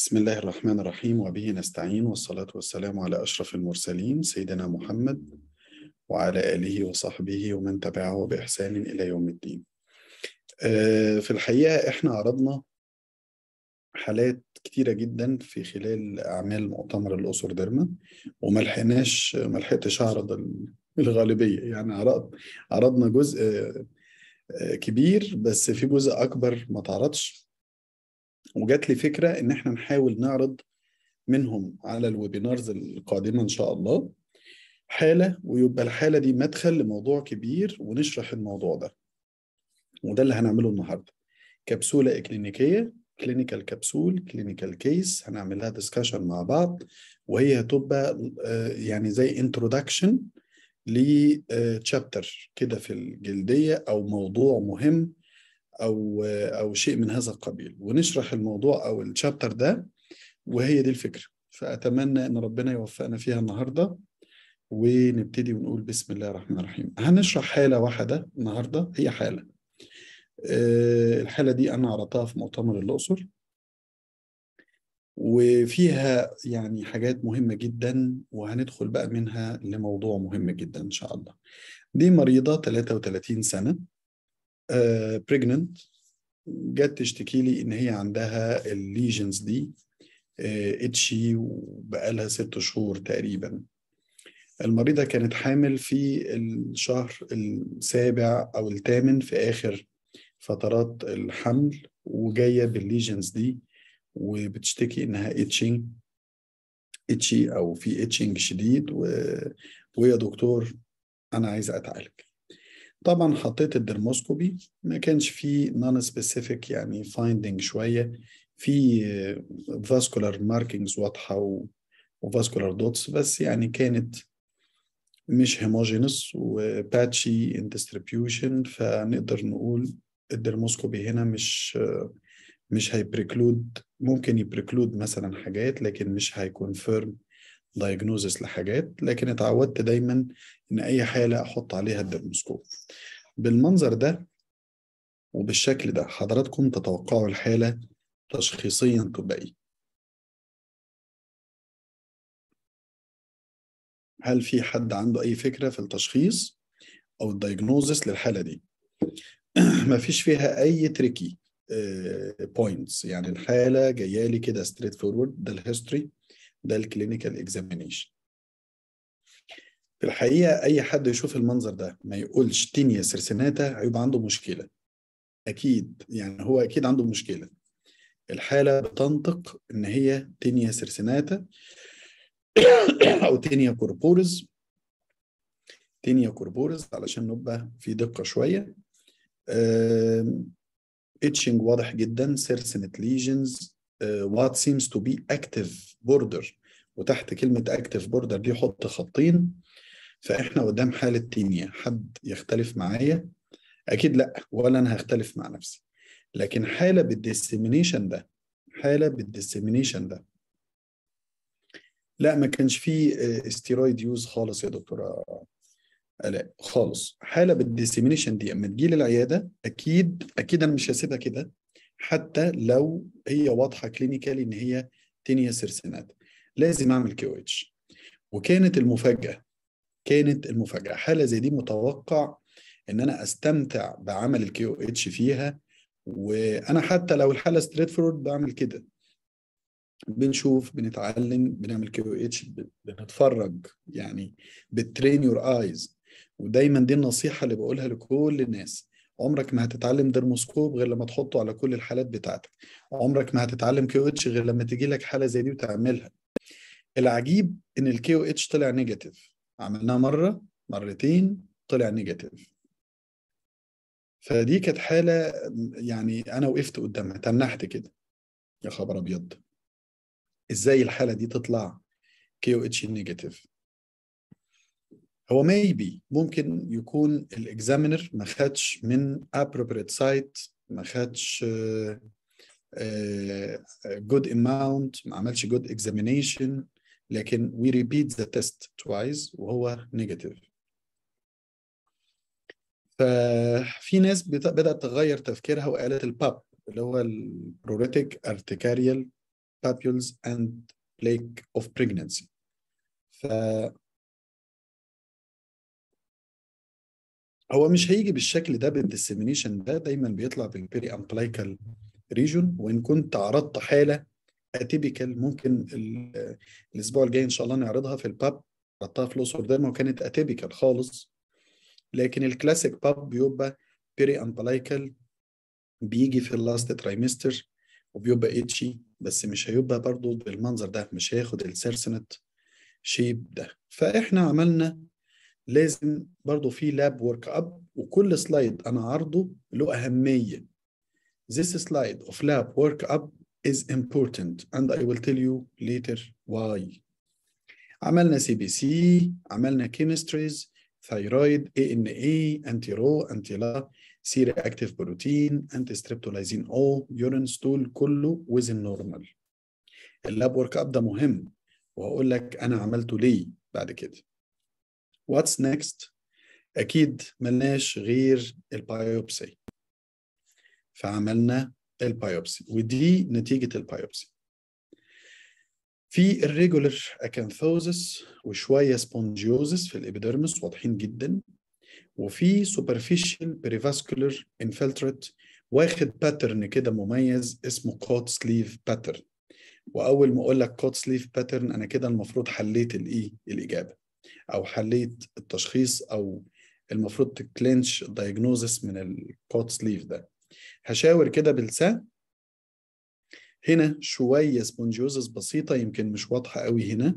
بسم الله الرحمن الرحيم وبه نستعين والصلاة والسلام على أشرف المرسلين سيدنا محمد وعلى آله وصحبه ومن تبعه بإحسان إلى يوم الدين آه، في الحقيقة إحنا عرضنا حالات كتيرة جدا في خلال أعمال مؤتمر الأسر ديرما وملحقناش ملحقتش أعرض الغالبية يعني عرض عرضنا جزء آه، آه، كبير بس في جزء أكبر ما تعرضش وجات لي فكره ان احنا نحاول نعرض منهم على الويبينارز القادمه ان شاء الله حاله ويبقى الحاله دي مدخل لموضوع كبير ونشرح الموضوع ده وده اللي هنعمله النهارده كبسوله اكلينيكيه كلينيكال كبسول كلينيكال كيس هنعملها ديسكشن مع بعض وهي هتبقى آه، يعني زي انترودكشن لتشابتر آه، كده في الجلديه او موضوع مهم او او شيء من هذا القبيل ونشرح الموضوع او الشابتر ده وهي دي الفكره فاتمنى ان ربنا يوفقنا فيها النهارده ونبتدي ونقول بسم الله الرحمن الرحيم هنشرح حاله واحده النهارده هي حاله آه، الحاله دي انا عرضتها في مؤتمر الاقصر وفيها يعني حاجات مهمه جدا وهندخل بقى منها لموضوع مهم جدا ان شاء الله دي مريضه 33 سنه بريجننت آه، جت تشتكي لي ان هي عندها الليجنز دي اتشي آه، وبقالها ست شهور تقريبا المريضه كانت حامل في الشهر السابع او الثامن في اخر فترات الحمل وجايه بالليجنز دي وبتشتكي انها اتشينج اتشي او في اتشينج شديد و... ويا دكتور انا عايزه اتعالج طبعا حطيت الدرموسكوبي ما كانش فيه نون سبيسيفيك يعني فايندنج شويه في فاسكولار ماركينجز واضحه وفاسكولار دوتس بس يعني كانت مش هيموجينس وباتشي ان ديستريبيوشن فنقدر نقول الدرموسكوبي هنا مش مش هيبريكلود ممكن يبريكلود مثلا حاجات لكن مش هيكونفيرم دايجنوزس لحاجات لكن اتعودت دايما ان اي حاله احط عليها الدرموسكوب بالمنظر ده وبالشكل ده حضراتكم تتوقعوا الحاله تشخيصيا تبقى ايه هل في حد عنده اي فكره في التشخيص او الدايجنوزس للحاله دي مفيش فيها اي تريكي بوينتس آه، يعني الحاله جايه لي كده ستريت فورورد ده الهيستوري ده الكلينيكال اكزامينيشن في الحقيقه اي حد يشوف المنظر ده ما يقولش تينيا سيرسيناتا هيبقى عنده مشكله اكيد يعني هو اكيد عنده مشكله الحاله بتنطق ان هي تينيا سيرسيناتا او تينيا كوربورز تينيا كوربورز علشان نبقى في دقه شويه اتشنج واضح جدا سيرسنت ليجنز وات سيمز تو بي اكتف بوردر وتحت كلمه اكتف بوردر دي حط خطين فاحنا قدام حاله تانية حد يختلف معايا اكيد لا ولا انا هختلف مع نفسي لكن حاله بالديسيمينيشن ده حاله بالديسيمينيشن ده لا ما كانش فيه استيرويد آه، يوز خالص يا دكتوره الاء خالص حاله بالديسيمينيشن دي اما تجي العيادة اكيد اكيد انا مش هسيبها كده حتى لو هي واضحه كلينيكالي ان هي 10 سنوات لازم اعمل كيو اتش وكانت المفاجاه كانت المفاجاه حاله زي دي متوقع ان انا استمتع بعمل الكيو اتش فيها وانا حتى لو الحاله ستريت فورورد بعمل كده بنشوف بنتعلم بنعمل كيو اتش بنتفرج يعني بترين يور ايز ودايما دي النصيحه اللي بقولها لكل الناس عمرك ما هتتعلم درموسكوب غير لما تحطه على كل الحالات بتاعتك عمرك ما هتتعلم كيو اتش غير لما تجي لك حاله زي دي وتعملها العجيب ان الكيو اتش طلع نيجاتيف عملناها مره مرتين طلع نيجاتيف فدي كانت حاله يعني انا وقفت قدامها تنحت كده يا خبر ابيض ازاي الحاله دي تطلع كيو اتش نيجاتيف هو ميبي ممكن يكون الاكزامينر ما خدش من appropriate سايت ما خدش جود آه، اماونت آه، ما عملش جود اكزامينيشن لكن وي ريبيت ذا تيست توايز وهو نيجاتيف ففي ناس بدأت تغير تفكيرها وقالت الباب اللي هو البروريتيك ارتكاريال بابيولز اند بليك اوف بريجننسي ف هو مش هيجي بالشكل ده بالديسيمينيشن ده دايما بيطلع بالبيري امبلايكال ريجون وان كنت عرضت حاله اتيبيكال ممكن الاسبوع الجاي ان شاء الله نعرضها في الباب عرضتها في الاقصر ديرما وكانت اتيبيكال خالص لكن الكلاسيك باب بيبقى بيري امبلايكال بيجي في اللاست ترايمستر وبيبقى اتشي بس مش هيبقى برضه بالمنظر ده مش هياخد السيرسنت شيب ده فاحنا عملنا لازم برضه في لاب ورك اب وكل سلايد انا عرضه له اهميه This slide of lab work up is important and I will tell you later why. عملنا سي بي سي عملنا كيمستريز ثايرويد اي ان اي انتي رو انتي لا سي anti بروتين انتي ستريبتولايزين او يورين ستول كله وزن normal اللاب ورك اب ده مهم وهقول لك انا عملته ليه بعد كده واتس نيكست اكيد ملناش غير البايوبسي فعملنا البايوبسي ودي نتيجه البايوبسي في الريجولر اكانثوزس وشويه سبونجيوزس في الابيدرمس واضحين جدا وفي سوبرفيشال بريفاسكولار انفلترات واخد باترن كده مميز اسمه كوت سليف باترن واول ما اقول لك كوت سليف باترن انا كده المفروض حليت الايه الاجابه او حليه التشخيص او المفروض تكلينش دايجنوزس من الكوت سليف ده هشاور كده بالسا هنا شويه سبونجيوزس بسيطه يمكن مش واضحه قوي هنا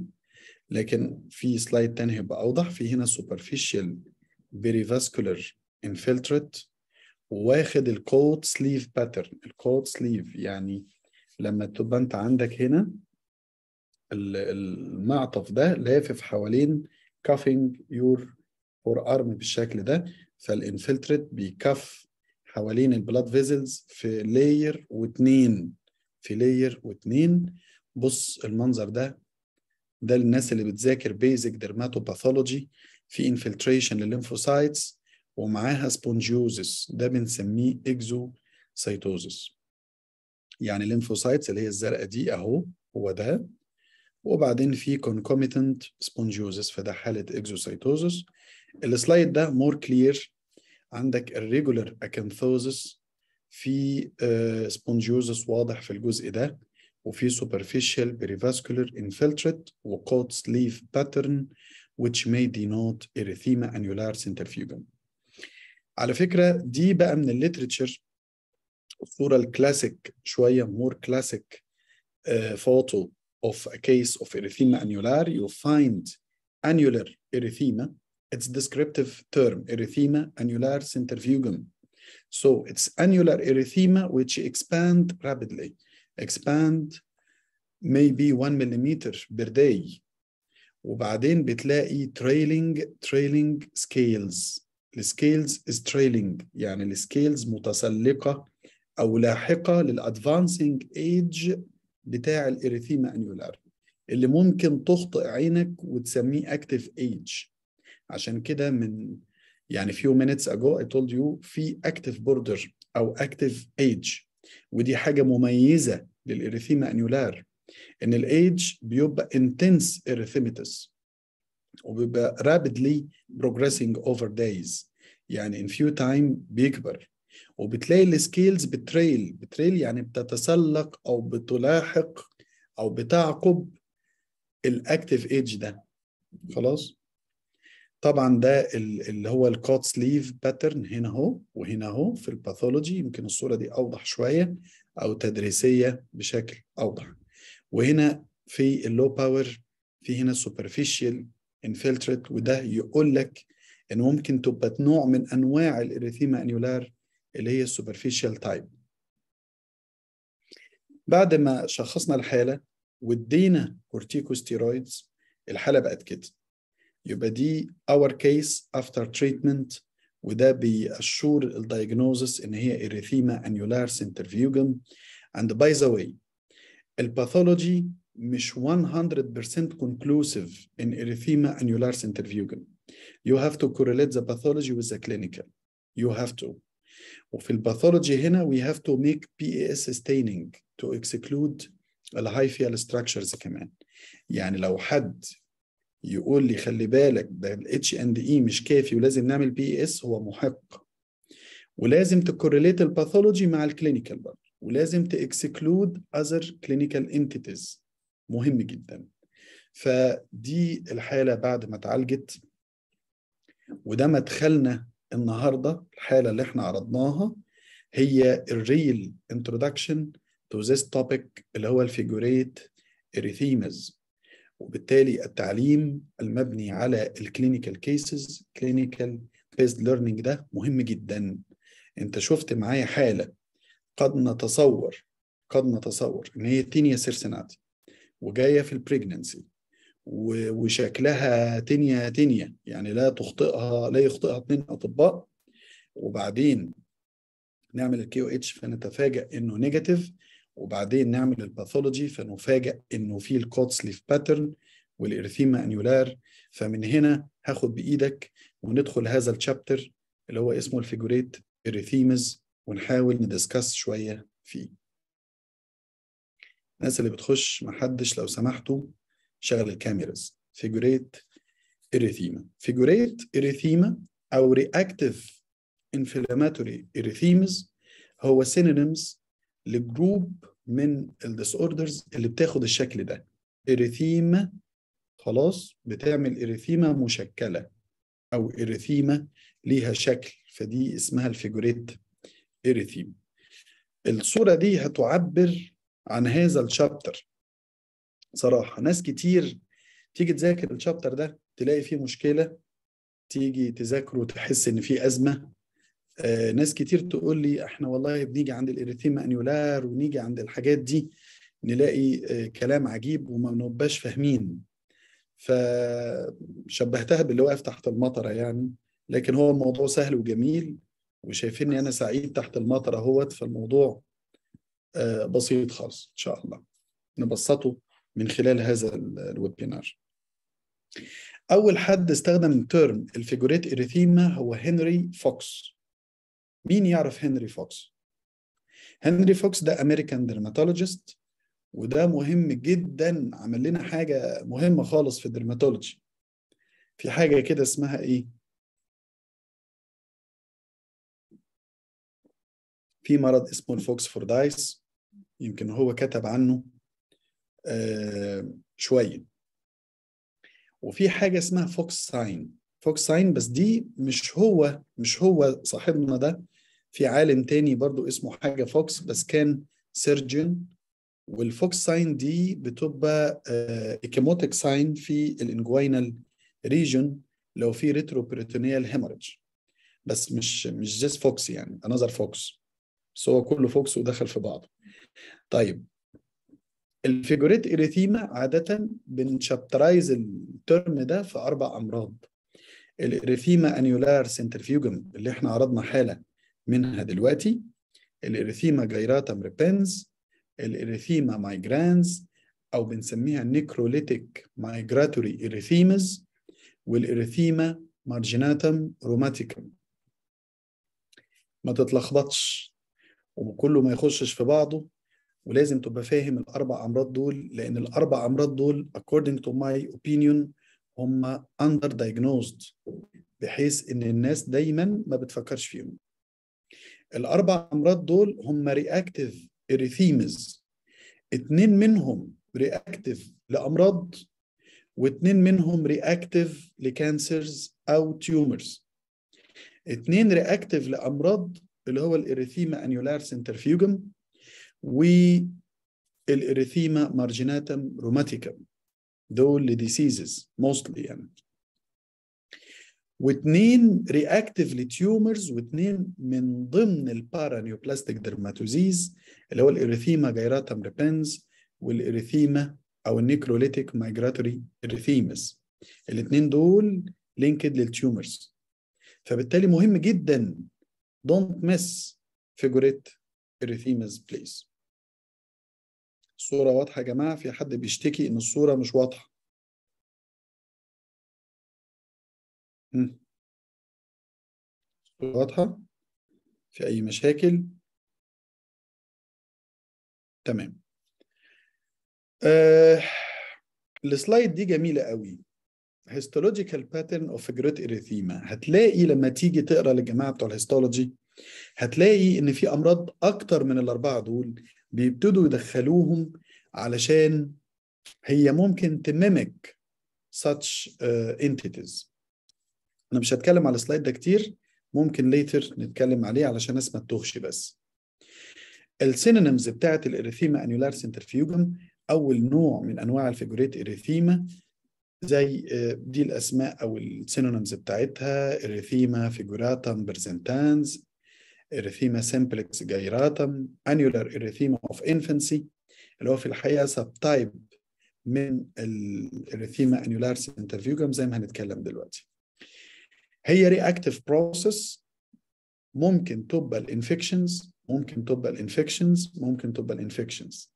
لكن في سلايد تاني هيبقى اوضح في هنا سوبرفيشال بيريفاسكولار انفلتريت واخد الكوت سليف باترن الكوت سليف يعني لما تبقى انت عندك هنا المعطف ده لافف حوالين كافينج يور فور ارم بالشكل ده فالانفلتريت بيكف حوالين البلاد فيزلز في لاير واتنين في لاير واتنين بص المنظر ده ده للناس اللي بتذاكر بيزك ديرماتوباثولوجي في انفلتريشن للليمفوسايتس ومعاها سبونجيوزس ده بنسميه اكزو سيتوزس يعني الليمفوسايتس اللي هي الزرقاء دي اهو هو ده وبعدين في concomitant spongiosis فده حالة exocytosis السلايد ده مور كلير عندك الريجولر اكانثوزس في سبونجيوزس آه، واضح في الجزء ده وفي superficial perivascular infiltrate وcoat sleeve pattern which may denote erythema annular centrifugum. على فكرة دي بقى من الليترتشر الصورة الكلاسيك شوية مور كلاسيك فوتو of a case of erythema annular, you find annular erythema. It's descriptive term, erythema annular centrifugum. So it's annular erythema which expand rapidly, expand maybe 1 millimeter per day. وبعدين بتلاقي trailing trailing scales. scales is trailing يعني scales متسلقة أو لاحقة للadvancing age بتاع الاريثيما انيولار اللي ممكن تخطئ عينك وتسميه اكتف ايج عشان كده من يعني فيو مينتس اجو اي تولد يو في اكتف بوردر أو اكتف ايج ودي حاجة مميزة للإريثيما أنيولار إن الايدج بيبقى انتنس اريثيمتس وبيبقى رابدلي بروجريسنج اوفر دايز يعني ان فيو تايم بيكبر وبتلاقي السكيلز بتريل بتريل يعني بتتسلق او بتلاحق او بتعقب الاكتف ايدج ده خلاص طبعا ده اللي هو الكوت سليف باترن هنا اهو وهنا اهو في الباثولوجي يمكن الصوره دي اوضح شويه او تدريسيه بشكل اوضح وهنا في اللو باور في هنا سوبرفيشال انفلتريت وده يقول لك ان ممكن تبقى نوع من انواع الاريثيما انيولار اللي هي السوبرفيشال تايب بعد ما شخصنا الحالة وادينا كورتيكوستيرويدز الحالة بقت كده يبقى دي our case after treatment وده بيأشور الدايجنوزس ان هي اريثيما انيولار سنترفيوجم and by the way الباثولوجي مش 100% conclusive in erythema annular centrifugal. You have to correlate the pathology with the clinical. You have to. وفي الباثولوجي هنا we have to make PAS staining to exclude الهايفيال structures كمان يعني لو حد يقول لي خلي بالك ده الاتش اند اي مش كافي ولازم نعمل بي اس هو محق ولازم تكورليت الباثولوجي مع الكلينيكال برضه ولازم تاكسكلود اذر كلينيكال انتيتيز مهم جدا فدي الحاله بعد ما اتعالجت وده مدخلنا النهارده الحاله اللي احنا عرضناها هي الريل انترودكشن تو ذيس توبيك اللي هو الفيجوريت اريثيمز وبالتالي التعليم المبني على الكلينيكال كيسز كلينيكال بيست ليرنينج ده مهم جدا انت شفت معايا حاله قد نتصور قد نتصور ان هي تينيا سيرسيناتي وجايه في البريجننسي وشكلها تنيا تنيا يعني لا تخطئها لا يخطئها اثنين أطباء وبعدين نعمل الكيو اتش فنتفاجئ انه نيجاتيف وبعدين نعمل الباثولوجي فنفاجئ انه في الكوت سليف باترن والارثيما انيولار فمن هنا هاخد بايدك وندخل هذا الشابتر اللي هو اسمه الفيجوريت اريثيمز ونحاول ندسكس شويه فيه الناس اللي بتخش محدش لو سمحتوا شغل الكاميرز فيجوريت اريثيما فيجوريت اريثيما او رياكتيف انفلاماتوري اريثيمز هو سينونيمز لجروب من الديس اوردرز اللي بتاخد الشكل ده اريثيما خلاص بتعمل اريثيما مشكله او اريثيما ليها شكل فدي اسمها الفيجوريت اريثيما الصوره دي هتعبر عن هذا الشابتر صراحه ناس كتير تيجي تذاكر الشابتر ده تلاقي فيه مشكله تيجي تذاكره وتحس ان فيه ازمه آه، ناس كتير تقول لي احنا والله بنيجي عند الاريثيما انيولار ونيجي عند الحاجات دي نلاقي آه، كلام عجيب وما بنبقاش فاهمين فشبهتها باللي واقف تحت المطره يعني لكن هو الموضوع سهل وجميل وشايفيني انا سعيد تحت المطرة اهوت فالموضوع آه، بسيط خالص ان شاء الله نبسطه من خلال هذا الويبينار أول حد استخدم الترم الفيجوريت إريثيما هو هنري فوكس مين يعرف هنري فوكس؟ هنري فوكس ده أمريكان درماتولوجيست وده مهم جدا عمل لنا حاجة مهمة خالص في الدرماتولوجي في حاجة كده اسمها إيه؟ في مرض اسمه الفوكس فوردايس يمكن هو كتب عنه آه، شويه وفي حاجه اسمها فوكس ساين فوكس ساين بس دي مش هو مش هو صاحبنا ده في عالم تاني برضو اسمه حاجه فوكس بس كان سيرجن والفوكس ساين دي بتبقى ايكيموتيك آه، ساين في الانجوينال ريجن لو في ريترو بريتونيال هيمرج بس مش مش جس فوكس يعني انذر فوكس بس هو كله فوكس ودخل في بعضه طيب الفيجوريت إريثيما عادة بنشابترايز الترم ده في أربع أمراض الإريثيما أنيولار سنترفيوجم اللي احنا عرضنا حالة منها دلوقتي الإريثيما جيراتم ريبنز الإريثيما مايجرانز أو بنسميها نيكروليتيك مايجراتوري إريثيمز والإريثيما مارجيناتم روماتيكم ما تتلخبطش وكله ما يخشش في بعضه ولازم تبقى فاهم الاربع امراض دول لان الاربع امراض دول according to my opinion هم under diagnosed بحيث ان الناس دايما ما بتفكرش فيهم الاربع امراض دول هم reactive اريثيمز اتنين منهم reactive لامراض واتنين منهم reactive لكانسرز او تيومرز اتنين reactive لامراض اللي هو الاريثيما انيولار سنترفيوجم والإريثيما مارجيناتم روماتيكم دول ديسيزز موستلي يعني واثنين رياكتيف تيومرز واثنين من ضمن البارانيوبلاستيك درماتوزيز اللي هو الاريثيما جيراتم ريبنز والاريثيما او النيكروليتيك مايجراتوري اريثيمز الاثنين دول لينكد للتيومرز فبالتالي مهم جدا دونت مس فيجوريت اريثيمز بليز الصورة واضحة يا جماعة في حد بيشتكي إن الصورة مش واضحة الصورة واضحة في أي مشاكل تمام آه السلايد دي جميلة قوي هيستولوجيكال باترن اوف جريت اريثيما هتلاقي لما تيجي تقرا للجماعه بتوع الهيستولوجي هتلاقي ان في امراض اكتر من الاربعه دول بيبتدوا يدخلوهم علشان هي ممكن تميمك such uh, entities انا مش هتكلم على السلايد ده كتير ممكن ليتر نتكلم عليه علشان اسمها ما بس السينونيمز بتاعه الاريثيما انيولار سنترفيوجم اول نوع من انواع الفيجوريت اريثيما زي آه، دي الاسماء او السينونيمز بتاعتها اريثيما فيجوراتام برزنتانز erythema simplex جيراتم annular erythema of infancy اللي هو في الحقيقه سب تايب من الاريثيما انيولار سنترفيوجم زي ما هنتكلم دلوقتي هي رياكتيف بروسيس ممكن تبقى الانفكشنز ممكن تبقى الانفكشنز ممكن تبقى الانفكشنز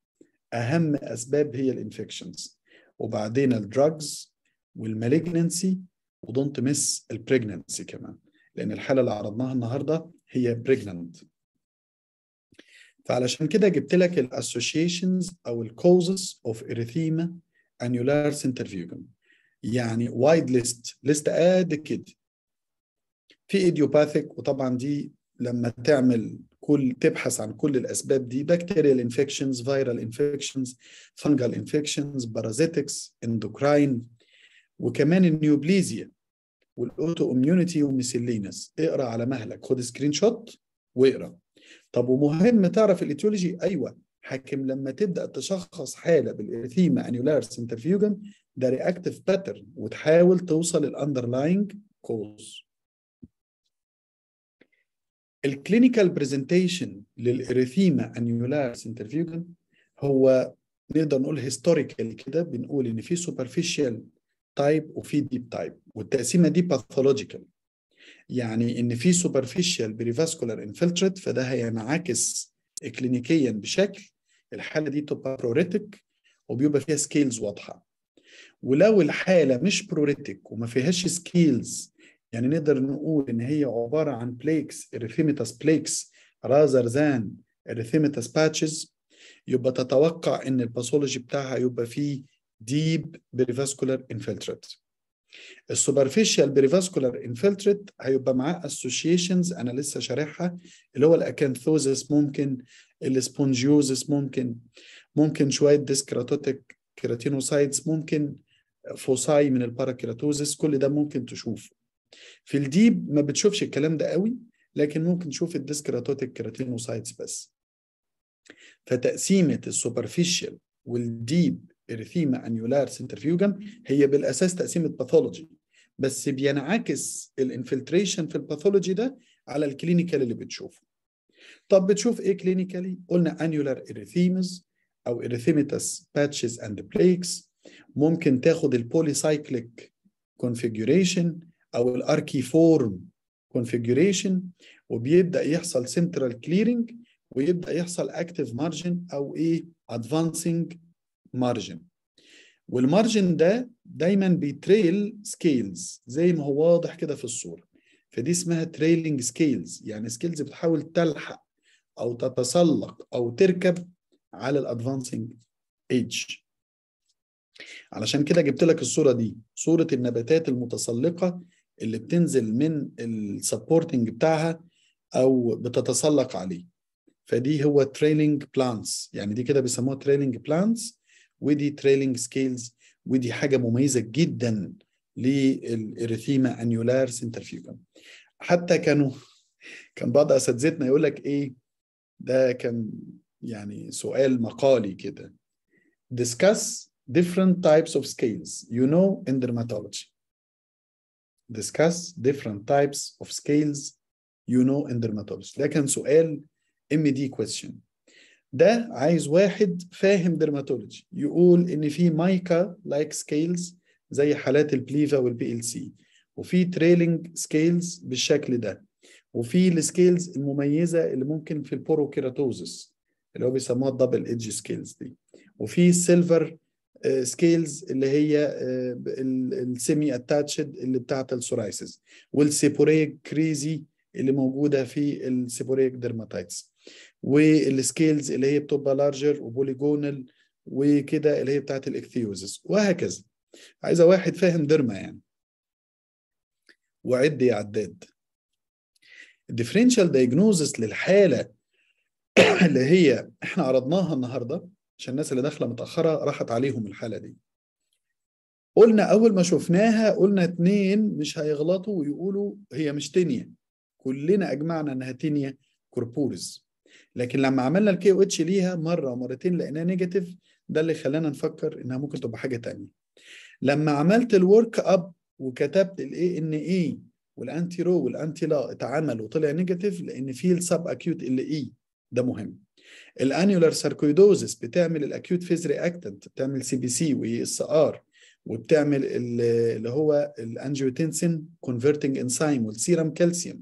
اهم اسباب هي الانفكشنز وبعدين الدراجز والمالجننسي ودونت مس البريجننسي كمان لان الحاله اللي عرضناها النهارده هي بريجننت فعلشان كده جبت لك الاسوشيشنز او الكوزز اوف اريثيما انيولار سنترفيوجم يعني وايد ليست ليست قد كده في ايديوباثيك وطبعا دي لما تعمل كل تبحث عن كل الاسباب دي بكتيريال انفكشنز فيرال انفكشنز فانجال انفكشنز بارازيتكس اندوكراين وكمان النيوبليزيا والاوتو اميونيتي وميسيلينس اقرا على مهلك خد سكرين شوت واقرا طب ومهم تعرف الايتيولوجي ايوه حاكم لما تبدا تشخص حاله بالاريثيما انيولار سنترفيوجن ده رياكتيف باترن وتحاول توصل الاندرلاينج كوز الكلينيكال برزنتيشن للاريثيما انيولار سنترفيوجن هو نقدر نقول هيستوريكال كده بنقول ان في سوبرفيشال تايب وفي ديب تايب والتقسيمه دي باثولوجيكال يعني ان في سوبرفيشال بريفاسكولار انفلتريت فده هينعكس كلينيكيا بشكل الحاله دي تبقى بروريتك وبيبقى فيها سكيلز واضحه ولو الحاله مش بروريتك وما فيهاش سكيلز يعني نقدر نقول ان هي عباره عن بليكس اريثيميتاس بليكس رازر ذان اريثيميتاس باتشز يبقى تتوقع ان الباثولوجي بتاعها يبقى فيه ديب بريفاسكولار انفلترات السوبرفيشال بريفاسكولار انفلترات هيبقى معاه اسوشيشنز انا لسه شارحها اللي هو الاكانثوزس ممكن الاسبونجيوزس ممكن ممكن شويه ديسكراتوتيك كيراتينوسايتس ممكن فوساي من الباراكيراتوزس كل ده ممكن تشوفه في الديب ما بتشوفش الكلام ده قوي لكن ممكن تشوف الديسكراتوتيك كيراتينوسايتس بس فتقسيمه السوبرفيشال والديب إريثيما أنيولار سنترفيوجن هي بالأساس تقسيمة باثولوجي بس بينعكس الانفلتريشن في الباثولوجي ده على الكلينيكال اللي بتشوفه طب بتشوف ايه كلينيكالي قلنا انيولار اريثيمز او اريثيميتاس باتشز اند بليكس ممكن تاخد البوليسايكليك كونفيجوريشن او الاركي فورم كونفيجوريشن وبيبدا يحصل سنترال كليرنج ويبدا يحصل اكتف مارجن او ايه ادفانسنج مارجن والمارجن ده دايما بيتريل سكيلز زي ما هو واضح كده في الصوره فدي اسمها تريلنج سكيلز يعني سكيلز بتحاول تلحق او تتسلق او تركب على الادفانسنج ايدج علشان كده جبت لك الصوره دي صوره النباتات المتسلقه اللي بتنزل من السبورتنج بتاعها او بتتسلق عليه فدي هو تريلينج بلانتس يعني دي كده بيسموها تريلينج بلانتس ودي تريلينج سكيلز ودي حاجه مميزه جدا للاريثيما انيولار سنترفيوجن حتى كانوا كان بعض اساتذتنا يقول لك ايه ده كان يعني سؤال مقالي كده discuss different types of scales you know in dermatology discuss different types of scales you know in dermatology ده كان سؤال MD question ده عايز واحد فاهم ديرماتولوجي يقول ان في مايكا لايك سكيلز زي حالات البليفا والبي ال سي وفي تريلينج سكيلز بالشكل ده وفي السكيلز المميزه اللي ممكن في البوروكيراتوزس اللي هو بيسموها الدبل ايدج سكيلز دي وفي السيلفر آه، سكيلز اللي هي آه، السيمي اتاتشد اللي بتاعت السورايسز والسيبوريك كريزي اللي موجوده في السيبوريك ديرماتايتس والسكيلز اللي هي بتبقى لارجر وبوليجونال وكده اللي هي بتاعت الاكثيوزس وهكذا عايزه واحد فاهم درما يعني وعد يا عداد الديفرنشال دايجنوزس للحاله اللي هي احنا عرضناها النهارده عشان الناس اللي داخله متاخره راحت عليهم الحاله دي قلنا اول ما شفناها قلنا اتنين مش هيغلطوا ويقولوا هي مش تينيا كلنا اجمعنا انها تينيا كوربورز لكن لما عملنا الكي او اتش ليها مره ومرتين لقيناها نيجاتيف ده اللي خلانا نفكر انها ممكن تبقى حاجه تانية لما عملت الورك اب وكتبت الاي ان اي والانتي رو والانتي لا اتعمل وطلع نيجاتيف لان في السب اكيوت ال اي e ده مهم الانيولار ساركويدوزس بتعمل الاكيوت فيز رياكتنت بتعمل سي بي سي واي اس ار وبتعمل اللي هو الانجيوتنسين كونفرتنج انسايم والسيرم كالسيوم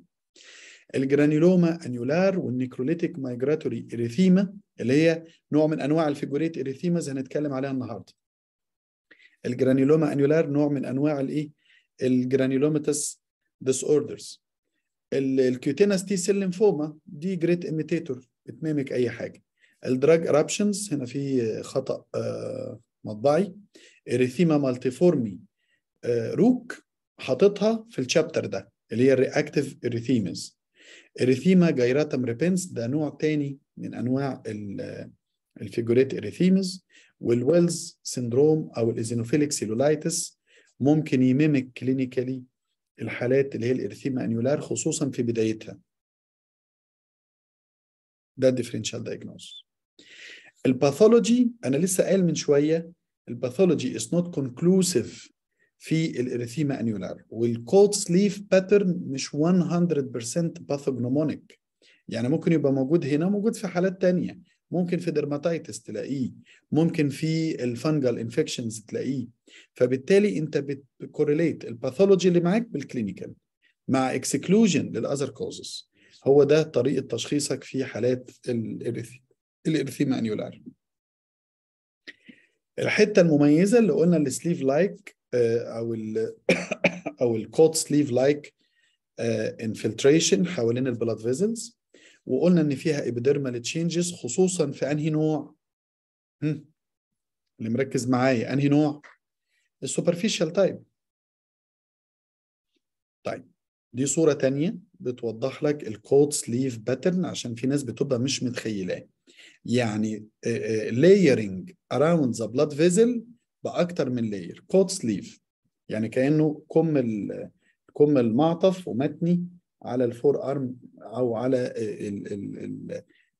الجرانيلوما انيولار والنيكروليتيك مايجراتوري اريثيما اللي هي نوع من انواع الفيجوريت اريثيماز هنتكلم عليها النهارده الجرانيلوما انيولار نوع من انواع الايه الجرانيلوماتس ديس اوردرز الكيوتينس تي سيل ليمفوما دي جريت ايميتيتور بتميمك اي حاجه الدراج ارابشنز هنا في خطا آه، مطبعي اريثيما مالتيفورمي آه، روك حاططها في الشابتر ده اللي هي الرياكتيف اريثيمز إريثيما جيراتم ريبنس ده نوع تاني من أنواع الفيجوريت إريثيمز والويلز سندروم أو الايزينوفيليك سيلولايتس ممكن يميمك كلينيكالي الحالات اللي هي الإريثيما أنيولار خصوصا في بدايتها ده الديفرنشال دايجنوز الباثولوجي أنا لسه قايل من شوية الباثولوجي is not conclusive في الاريثيما انيولار والكولد سليف باترن مش 100% باثوجنومونيك يعني ممكن يبقى موجود هنا موجود في حالات تانية ممكن في ديرماتايتس تلاقيه ممكن في الفنجل انفكشنز تلاقيه فبالتالي انت بتكوريليت الباثولوجي اللي معاك بالكلينيكال مع اكسكلوجن للاذر كوزز هو ده طريقه تشخيصك في حالات الارثيما انيولار الحته المميزه اللي قلنا السليف لايك آه، او ال او الكوت سليف لايك انفلتريشن حوالين البلاد فيزلز وقلنا ان فيها ابيديرمال تشينجز خصوصا في انهي نوع اللي مركز معايا انهي نوع السوبرفيشال تايب طيب دي صورة تانية بتوضح لك الكوت سليف باترن عشان في ناس بتبقى مش متخيلاه يعني لايرنج اراوند ذا بلاد فيزل باكتر من لاير كوت سليف يعني كانه كم كم المعطف ومتني على الفور ارم او على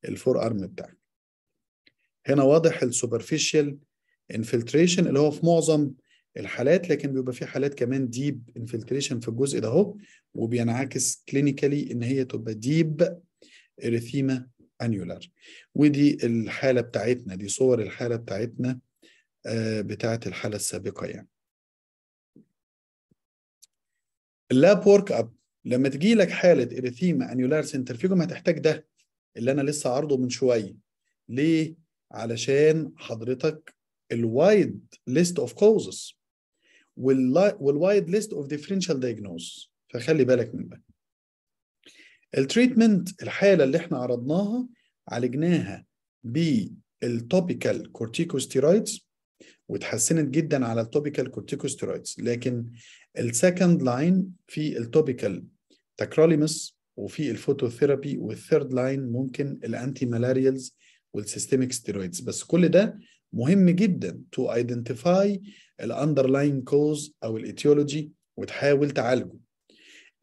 الفور ارم بتاعك هنا واضح السوبرفيشال انفلتريشن اللي هو في معظم الحالات لكن بيبقى في حالات كمان ديب انفلتريشن في الجزء ده اهو وبينعكس كلينيكالي ان هي تبقى ديب اريثيما انيولار ودي الحاله بتاعتنا دي صور الحاله بتاعتنا آه، بتاعه الحاله السابقه يعني اللاب ورك اب لما تجي لك حاله اريثيما انيولار سنترفيجوم هتحتاج ده اللي انا لسه عارضه من شويه ليه علشان حضرتك الوايد ليست اوف كوزز والوايد ليست اوف ديفرنشال دايجنوز فخلي بالك من ده التريتمنت الحاله اللي احنا عرضناها عالجناها بالتوبيكال كورتيكوستيرويدز وتحسنت جدا على التوبيكال كورتيكوستيرويدز لكن السكند لاين في التوبيكال تاكروليمس وفي الفوتوثيرابي والثيرد لاين ممكن الانتي مالاريالز والسيستميك ستيرويدز بس كل ده مهم جدا تو ايدنتيفاي الاندرلاين كوز او الايتيولوجي وتحاول تعالجه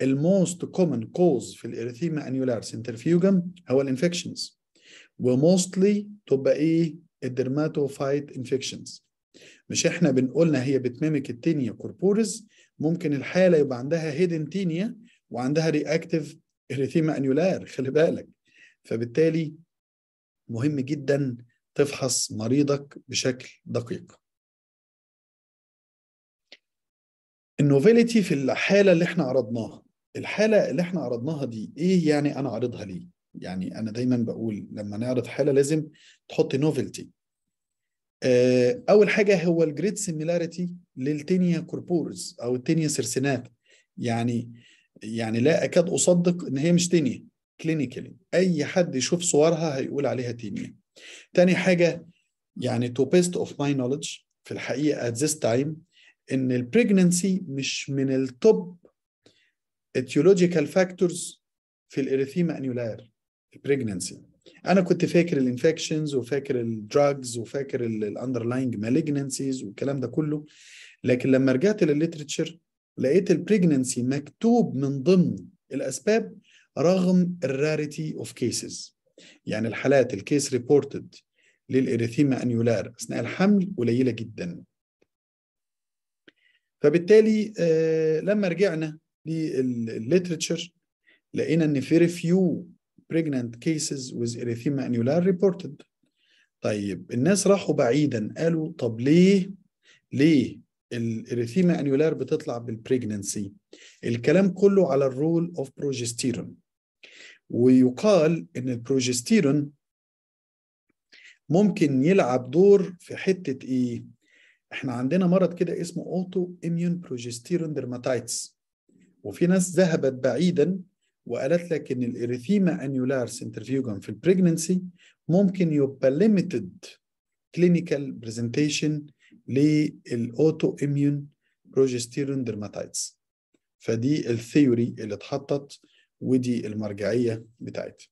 الموست كومن كوز في الاريثيما انيولار سنترفيوجم هو الانفكشنز وموستلي تبقى ايه الدرماتوفايت انفكشنز مش احنا بنقولنا هي بتميمك التينيا كوربورز ممكن الحاله يبقى عندها هيدن تينيا وعندها رياكتيف اريثيما انيولار خلي بالك فبالتالي مهم جدا تفحص مريضك بشكل دقيق النوفيلتي في الحالة اللي احنا عرضناها الحالة اللي احنا عرضناها دي ايه يعني انا عارضها ليه يعني انا دايما بقول لما نعرض حالة لازم تحط نوفلتي آه، اول حاجه هو الجريد سيميلاريتي للتينيا كوربورز او التينيا سيرسينات يعني يعني لا اكاد اصدق ان هي مش تينيا كلينيكالي اي حد يشوف صورها هيقول عليها تينيا تاني حاجه يعني تو بيست اوف ماي نوليدج في الحقيقه ات ذس تايم ان البريجننسي مش من التوب ايتيولوجيكال فاكتورز في الاريثيما انيولار البريجننسي انا كنت فاكر الانفكشنز وفاكر الدراجز وفاكر الاندرلاينج مالجنسيز والكلام ده كله لكن لما رجعت للليترتشر لقيت البريجننسي مكتوب من ضمن الاسباب رغم الراريتي اوف كيسز يعني الحالات الكيس ريبورتد للإريثيما أنيولار أثناء الحمل قليلة جدا فبالتالي آه، لما رجعنا للليترتشر لقينا ان فيري فيو pregnant cases with erythema annular reported طيب الناس راحوا بعيدا قالوا طب ليه ليه الاريثيما انيولار بتطلع بالبريجننسي الكلام كله على الرول اوف بروجستيرون ويقال ان البروجستيرون ممكن يلعب دور في حته ايه احنا عندنا مرض كده اسمه اوتو اميون بروجستيرون ديرماتايتس وفي ناس ذهبت بعيدا وقالت لك ان الاريثيما انيولار سنترفيوجن في البريجننسي ممكن يبقى ليميتد كلينيكال برزنتيشن للاوتو اميون بروجستيرون درماتايتس فدي الثيوري اللي اتحطت ودي المرجعيه بتاعتها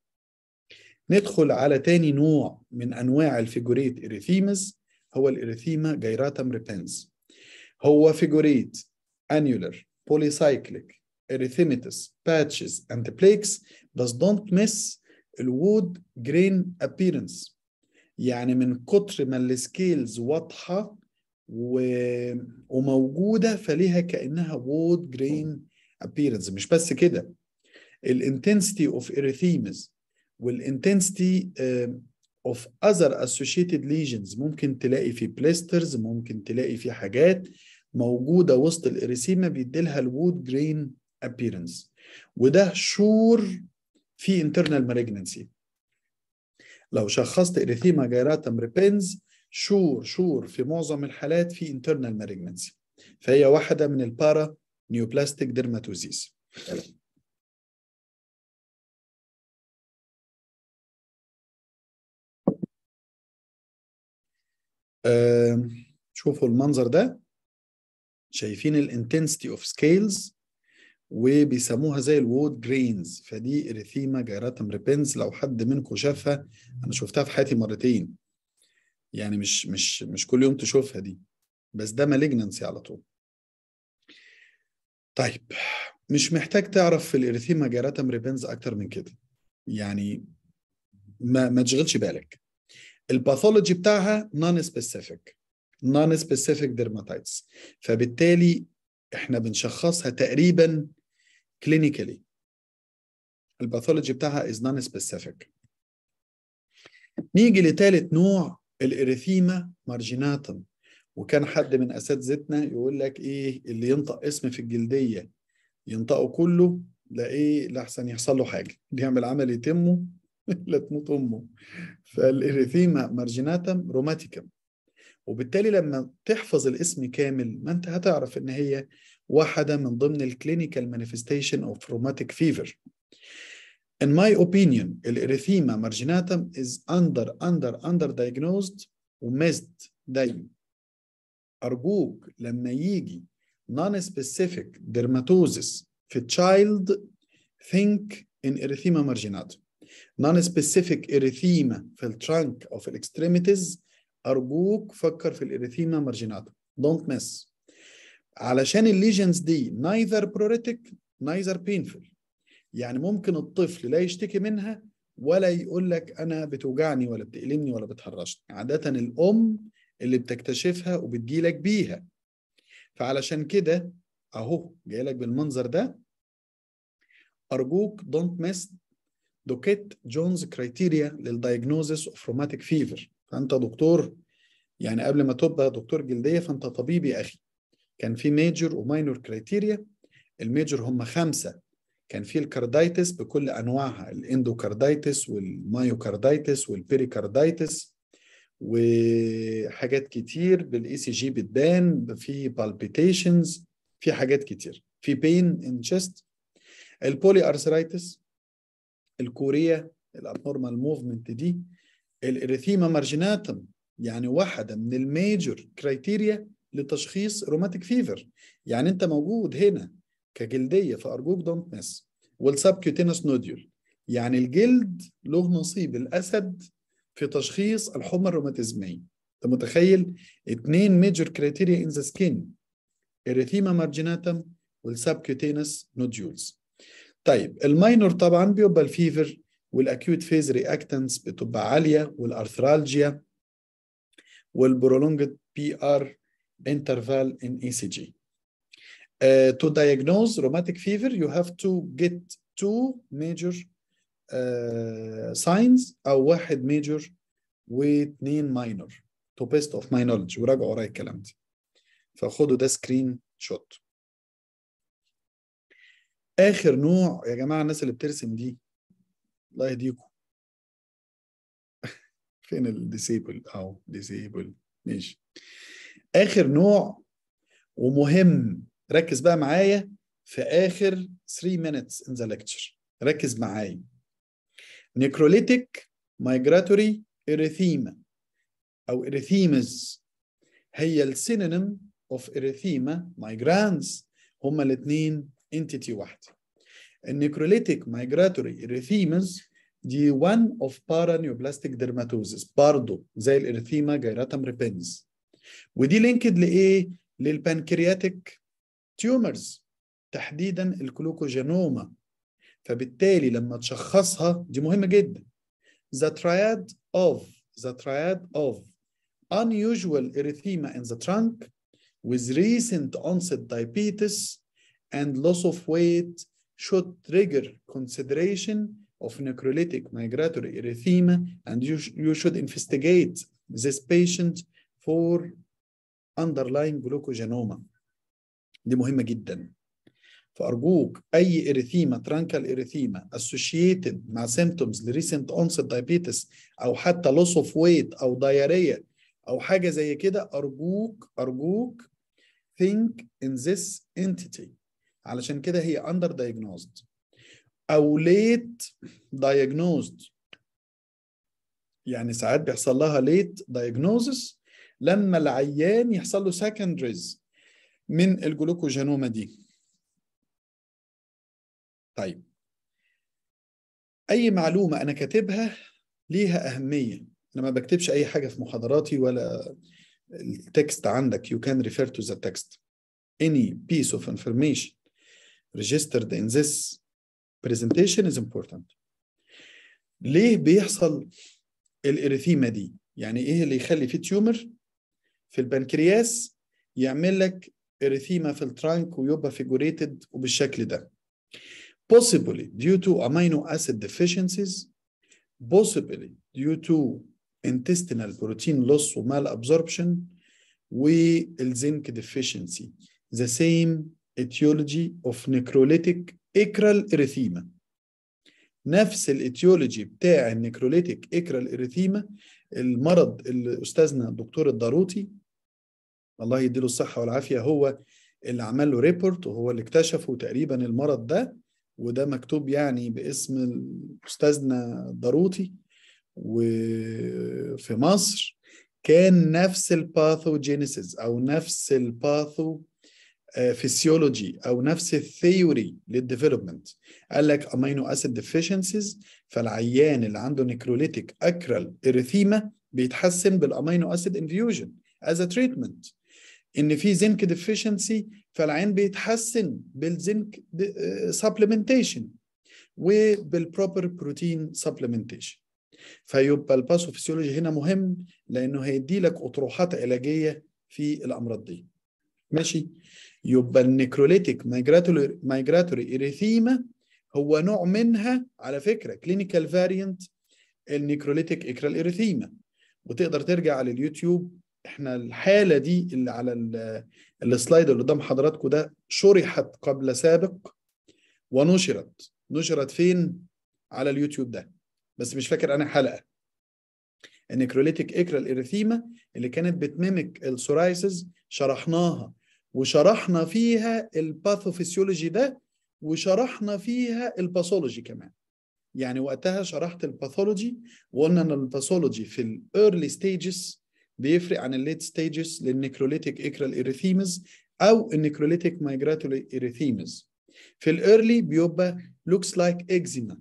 ندخل على تاني نوع من انواع الفيجوريت اريثيمز هو الاريثيما جيراتم ريبنز هو فيجوريت انيولر بوليسايكليك erythematous patches, and plaques بس don't miss الwood grain appearance يعني من كتر ما السكيلز واضحة و... وموجودة فليها كأنها wood grain appearance مش بس كده الانتنسيتي اوف erythemas والانتنسيتي اوف اذر associated ليجنز ممكن تلاقي في بليسترز ممكن تلاقي في حاجات موجوده وسط الاريسيما بيديلها الوود جرين appearance وده شور في internal malignancy لو شخصت اريثيما جيراتم ريبينز شور شور في معظم الحالات في internal malignancy فهي واحدة من البارا نيوبلاستيك ديرماتوزيس شوفوا المنظر ده شايفين الانتنسيتي اوف سكيلز وبيسموها زي الوود جرينز فدي اريثيما جيراتم ريبنز لو حد منكم شافها انا شفتها في حياتي مرتين يعني مش مش مش كل يوم تشوفها دي بس ده مالجننسي على طول طيب مش محتاج تعرف في الاريثيما جيراتم ريبنز اكتر من كده يعني ما ما تشغلش بالك الباثولوجي بتاعها نون سبيسيفيك نون سبيسيفيك ديرماتايتس فبالتالي احنا بنشخصها تقريبا كلينيكالي الباثولوجي بتاعها از نون سبيسيفيك نيجي لثالث نوع الاريثيما مارجيناتم وكان حد من اساتذتنا يقول لك ايه اللي ينطق اسم في الجلديه ينطقه كله لا ايه لاحسن يحصل له حاجه بيعمل عمل يتمه لا تموت امه فالاريثيما مارجيناتم روماتيكم وبالتالي لما تحفظ الاسم كامل ما انت هتعرف ان هي واحدة من ضمن الكلينيكال مانيفستيشن اوف روماتيك فيفر In my opinion, erythema marginatum is under under under diagnosed missed دايما أرجوك لما يجي non specific dermatosis في child think in erythema marginatum non specific erythema في trunk of extremities أرجوك فكر في erythema marginatum don't miss علشان الليجنز دي نايذر بروريتك نايذر بينفل يعني ممكن الطفل لا يشتكي منها ولا يقول لك انا بتوجعني ولا بتألمني ولا بتهرشني عادة الام اللي بتكتشفها وبتجي لك بيها فعلشان كده اهو جاي لك بالمنظر ده ارجوك don't miss دوكيت جونز كريتيريا criteria للدايجنوزس اوف روماتيك فيفر فانت دكتور يعني قبل ما تبقى دكتور جلديه فانت طبيب يا اخي كان في ميجر وماينور كريتيريا الميجر هم خمسه كان في الكاردايتس بكل انواعها الاندوكاردايتس والمايوكاردايتس والبيريكاردايتس وحاجات كتير بالاي سي e جي بتبان في بالبيتيشنز في حاجات كتير في بين ان تشست البولي ارثرايتس الكوريا الابنورمال موفمنت دي الاريثيما مارجيناتم يعني واحده من الميجر كرايتيريا لتشخيص روماتيك فيفر يعني انت موجود هنا كجلديه في ارجوك دونت مس والسبكيوتينس نوديول يعني الجلد له نصيب الاسد في تشخيص الحمى الروماتيزميه انت متخيل اثنين ميجر كريتيريا ان ذا سكين اريثيما مارجيناتم والسبكيوتينس نوديولز طيب الماينور طبعا بيبقى الفيفر والاكيوت فيز رياكتنس بتبقى عاليه والارثرالجيا والبرولونجت بي ار interval in ECG. Uh, to diagnose rheumatic fever, you have to get two major uh, signs أو واحد major واثنين minor to best of my knowledge وراجعوا ورايا الكلام ده فخدوا ده سكرين شوت آخر نوع يا جماعة الناس اللي بترسم دي الله يهديكم فين الديسيبل أو ديسيبل ماشي اخر نوع ومهم ركز بقى معايا في اخر 3 minutes in the lecture ركز معايا نيكروليتيك مايجراتوري اريثيما او اريثيمز هي السينونيم اوف اريثيما مايجرانز هما الاثنين انتيتي واحده النيكروليتيك مايجراتوري اريثيمز دي one of paraneoplastic dermatoses برضه زي الاريثيما جيراتم ريبنز ودي لينكد لايه؟ للبنكرياتيك تيومرز تحديدا الكلوكوجينوما فبالتالي لما تشخصها دي مهمه جدا the triad of the triad of unusual erythema in the trunk with recent onset diabetes and loss of weight should trigger consideration of necrolytic migratory erythema and you, sh you should investigate this patient فور اندرلاين جلوكوجينوما دي مهمه جدا فارجوك اي اريثيما ترانكال اريثيما اسوشيتد مع سيمتومز لريسنت اونست دايابيتس او حتى لوس اوف ويت او دايريا او حاجه زي كده ارجوك ارجوك ثينك ان ذس انتيتي علشان كده هي اندر دايجنوزد او ليت دايجنوزد يعني ساعات بيحصل لها ليت دايجنوزس لما العيان يحصل له سكندريز من الجلوكوجينوما دي طيب اي معلومه انا كاتبها ليها اهميه انا ما بكتبش اي حاجه في محاضراتي ولا التكست عندك you can refer to the text any piece of information registered in this presentation is important ليه بيحصل الاريثيما دي يعني ايه اللي يخلي في تيومر في البنكرياس يعمل لك اريثيما في الترانك ويبقى فيجوريتد وبالشكل ده possibly due to amino acid deficiencies possibly due to intestinal protein loss و malabsorption والزنك deficiency the same etiology of necrolytic acral erythema نفس الاتيولوجي بتاع النكروليتيك اكرال اريثيما المرض اللي استاذنا دكتور الضاروطي الله يديله الصحه والعافيه هو اللي عمل له ريبورت وهو اللي اكتشفه تقريبا المرض ده وده مكتوب يعني باسم الاستاذنا ضروطي وفي مصر كان نفس الباثوجينيسيس او نفس الباثو فيسيولوجي او نفس الثيوري للديفلوبمنت قال لك امينو اسيد ديفيشنسيز فالعيان اللي عنده نيكروليتيك اكرال اريثيما بيتحسن بالامينو اسيد انفيوجن از تريتمنت ان في زنك ديفيشنسي فالعين بيتحسن بالزنك سبلمنتيشن وبالبروبر بروتين سبلمنتيشن فيبقى الباثوفيسيولوجي هنا مهم لانه هيدي لك اطروحات علاجيه في الامراض دي ماشي يبقى النيكروليتيك مايجراتوري مايجراتوري اريثيما هو نوع منها على فكره كلينيكال فاريانت النيكروليتيك اكرال اريثيما وتقدر ترجع على اليوتيوب احنا الحاله دي اللي على السلايد اللي قدام حضراتكم ده شرحت قبل سابق ونشرت نشرت فين على اليوتيوب ده بس مش فاكر انا حلقه النكروليتيك اكرا الاريثيما اللي كانت بتميمك السورايسز شرحناها وشرحنا فيها الباثوفيسيولوجي ده وشرحنا فيها الباثولوجي كمان يعني وقتها شرحت الباثولوجي وقلنا ان الباثولوجي في الايرلي ستيجز بيفرق عن الليت ستيجز للنيكروليتيك اكرال اريثيمز او النيكروليتيك مايجراتوري اريثيمز في الايرلي بيبقى لوكس لايك اكزيما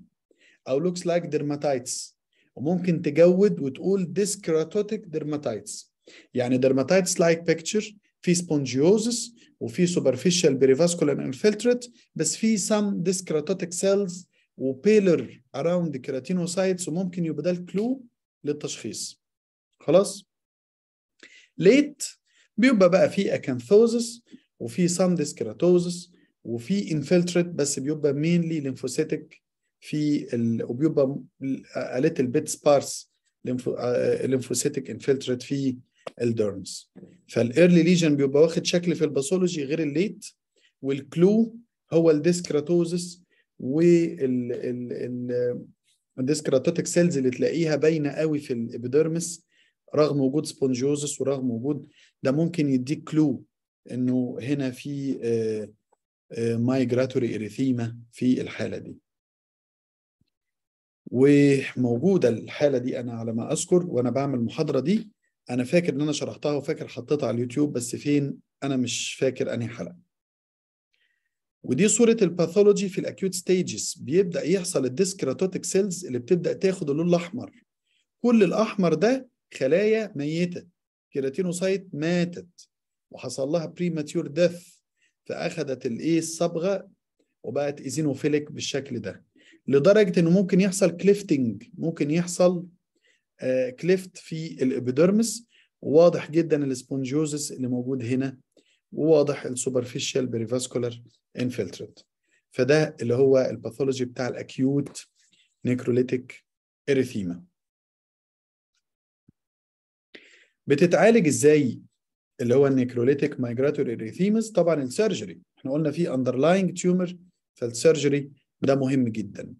او لوكس لايك ديرماتايتس وممكن تجود وتقول ديسكراتوتيك ديرماتايتس يعني ديرماتايتس لايك بيكتشر في سبونجيوزس وفي سوبرفيشال بريفاسكولار انفلتريت بس في سام ديسكراتوتيك سيلز وبيلر اراوند كيراتينوسايتس وممكن يبقى ده الكلو للتشخيص خلاص ليت بيبقى بقى في اكانثوزس وفي سان ديسكراتوزس وفي انفلتريت بس بيبقى مينلي ليمفوسيتك في ال... وبيبقى a little bit sparse آه، lymphocytic infiltrate في الديرمز فالايرلي ليجن بيبقى واخد شكل في الباثولوجي غير الليت والكلو هو الديسكراتوزس وال ال... الديسكراتوتيك سيلز اللي تلاقيها باينه قوي في الابيديرمس رغم وجود سبونجوزس ورغم وجود ده ممكن يديك كلو انه هنا في مايجراتوري آه، اريثيما آه، في الحاله دي وموجوده الحاله دي انا على ما اذكر وانا بعمل المحاضره دي انا فاكر ان انا شرحتها وفاكر حطيتها على اليوتيوب بس فين انا مش فاكر انهي حلقه ودي صورة الباثولوجي في الأكيوت ستيجز بيبدأ يحصل الديسكراتوتيك سيلز اللي بتبدأ تاخد اللون الأحمر كل الأحمر ده خلايا ميتة كيراتينوسايت ماتت وحصل لها بريماتيور ديث فأخذت الإيه الصبغة وبقت إيزينوفيليك بالشكل ده لدرجة إنه ممكن يحصل كليفتنج ممكن يحصل آه كليفت في الإبيدرمس وواضح جدا الاسبونجيوزس اللي موجود هنا وواضح السوبرفيشال بريفاسكولار انفلتريت فده اللي هو الباثولوجي بتاع الاكيوت نيكروليتيك اريثيما بتتعالج ازاي اللي هو النيكروليتيك مايجراتوري اريثيمز طبعا السيرجري احنا قلنا في اندرلاينج تيومر فالسيرجري ده مهم جدا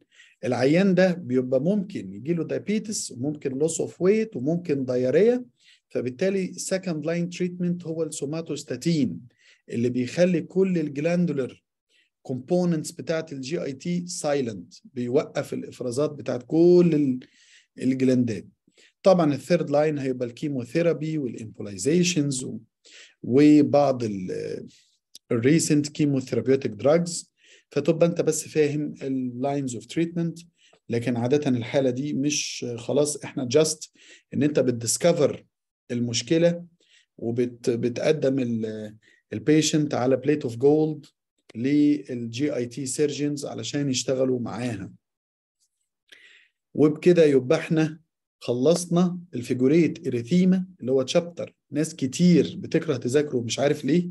العيان ده بيبقى ممكن يجي له دايبيتس وممكن لوس اوف ويت وممكن دايريه فبالتالي سكند لاين تريتمنت هو السوماتوستاتين اللي بيخلي كل الجلاندولر كومبوننتس بتاعت الجي اي تي سايلنت بيوقف الافرازات بتاعت كل الجلاندات طبعا الثيرد لاين هيبقى الكيموثيرابي والامبولايزيشنز وبعض الريسنت كيموثيرابيوتيك دراجز فتبقى انت بس فاهم اللاينز اوف تريتمنت لكن عاده الحاله دي مش خلاص احنا جاست ان انت بتديسكفر المشكله وبتقدم البيشنت على بليت اوف جولد للجي اي تي سيرجنز علشان يشتغلوا معاها وبكده يبقى احنا خلصنا الفيجوريت اريثيما اللي هو تشابتر ناس كتير بتكره تذاكره ومش عارف ليه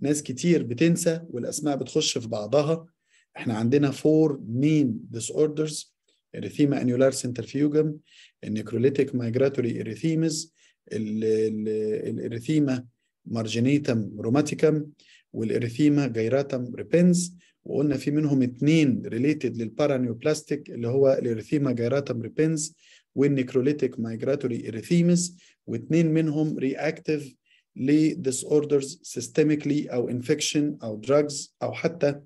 ناس كتير بتنسى والاسماء بتخش في بعضها احنا عندنا فور مين ديس اوردرز اريثيما انيولار سنترفيوجم النيكروليتيك مايجراتوري اريثيمز الاريثيما مارجينيتم روماتيكم والاريثيما جيراتم ريبنز وقلنا في منهم اثنين ريليتد للبارانيوبلاستيك اللي هو الاريثيما جيراتم ريبنز والنيكروليتيك مايجراتوري اريثيمس واثنين منهم رياكتيف اوردرز سيستميكلي او انفكشن او دراجز او حتى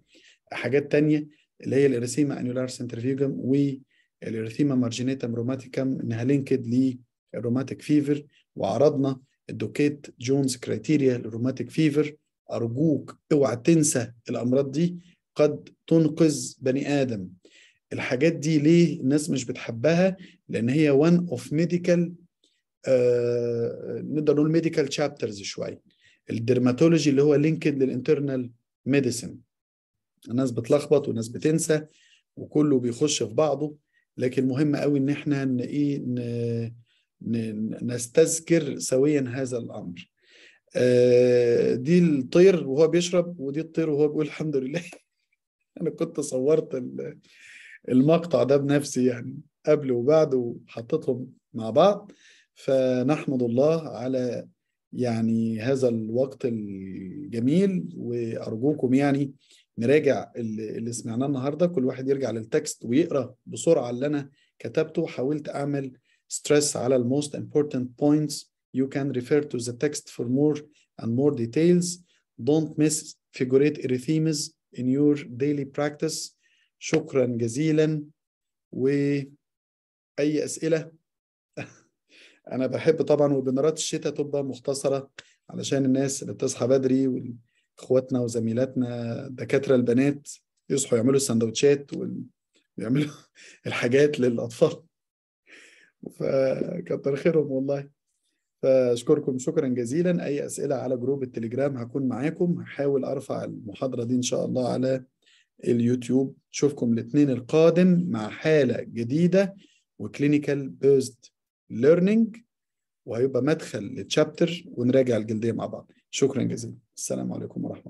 حاجات تانية اللي هي الاريثيما انيولار سنترفيوجم والاريثيما مارجينيتام روماتيكم انها لينكد للروماتيك فيفر وعرضنا الدوكيت جونز كريتيريا للروماتيك فيفر ارجوك اوعى تنسى الامراض دي قد تنقذ بني ادم الحاجات دي ليه الناس مش بتحبها لان هي وان اوف ميديكال نقدر نقول ميديكال تشابترز شويه الديرماتولوجي اللي هو لينكد للانترنال ميديسن الناس بتلخبط وناس بتنسى وكله بيخش في بعضه لكن مهم قوي ان احنا ن ايه نستذكر سويا هذا الامر آه، دي الطير وهو بيشرب ودي الطير وهو بيقول الحمد لله انا كنت صورت المقطع ده بنفسي يعني قبل وبعد وحطيتهم مع بعض فنحمد الله على يعني هذا الوقت الجميل وارجوكم يعني نراجع اللي سمعناه النهارده كل واحد يرجع للتكست ويقرا بسرعه اللي انا كتبته حاولت اعمل ستريس على الموست امبورتنت بوينتس يو كان ريفير تو ذا تكست فور مور اند مور ديتيلز دونت مس figurate erythemas in your daily practice شكرا جزيلا واي اسئله انا بحب طبعا وبنرات الشتاء تبقى مختصره علشان الناس اللي بتصحى بدري واخواتنا وزميلاتنا دكاتره البنات يصحوا يعملوا السندوتشات ويعملوا الحاجات للاطفال فكتر خيرهم والله فاشكركم شكرا جزيلا اي اسئله على جروب التليجرام هكون معاكم هحاول ارفع المحاضره دي ان شاء الله على اليوتيوب اشوفكم الاثنين القادم مع حاله جديده وكلينيكال بيزد ليرنينج وهيبقى مدخل للتشابتر ونراجع الجلديه مع بعض شكرا جزيلا السلام عليكم ورحمه الله